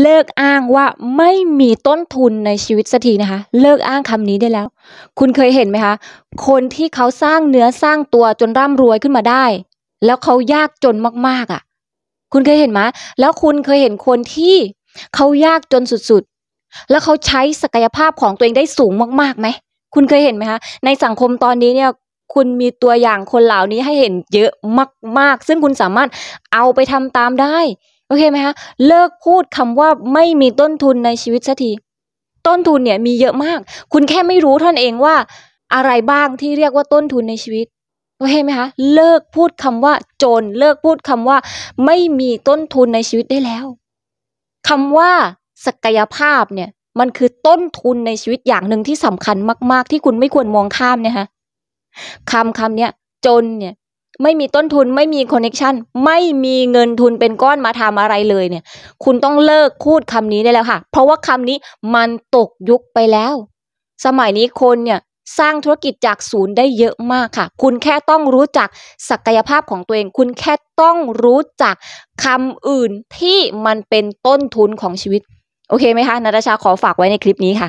เลิกอ้างว่าไม่มีต้นทุนในชีวิตสักทีนะคะเลิกอ้างคำนี้ได้แล้ว คุณเคยเห็นไหมคะคนที่เขาสร้างเนื้อสร้างตัวจนร่ำรวยขึ้นมาได้ แล้วเขายากจนมากๆอะ่ะ คุณเคยเห็นไหมแล้วคุณเคยเห็นคนที่เขายากจนสุดๆแล้วเขาใช้ศักยภาพของตัวเองได้สูงมากๆไหมคุณเคยเห็นไหมคะในสังคมตอนนี้เนี่ย คุณมีตัวอย่างคนเหล่านี้ให้เห็นเยอะมากๆ ซึ่งคุณสามารถเอาไปทำตามได้โอเคไหมคะเลิกพูดคำว่าไม่มีต้นทุนในชีวิตสัทีต้นทุนเนี่ย มีเยอะมาก คุณแค่ไม่รู้ท่านเองว่า อะไรบ้างที่เรียกว่าต้นทุนในชีวิต โอเคไหมคะเลิกพูดคำว่าจน เลิกพูดคำว่า ไม่มีต้นทุนในชีวิตได้แล้ว คำว่า ศักยภาพเนี่ย มันคือต้นทุนในชีวิตอย่างหนึ่งที่สำคัญมากๆ ที่คุณไม่ควรมองข้ามเนี่ยฮะคำคำเนี้ยจนเนี่ยไม่มีต้นทุนไม่มีคอนเน็ชันไม่มีเงินทุนเป็นก้อนมาทำอะไรเลยเนี่ยคุณต้องเลิกพูดคำนี้ได้แล้วค่ะ เพราะว่าคำนี้มันตกยุคไปแล้ว สมัยนี้คนเนี่ยสร้างธุรกิจจากศูนย์ได้เยอะมากค่ะ คุณแค่ต้องรู้จักศักยภาพของตัวเอง คุณแค่ต้องรู้จักคำอื่นที่มันเป็นต้นทุนของชีวิตโอเคไหมคะนาตาชาขอฝากไว้ในคลิปนี้ค่ะ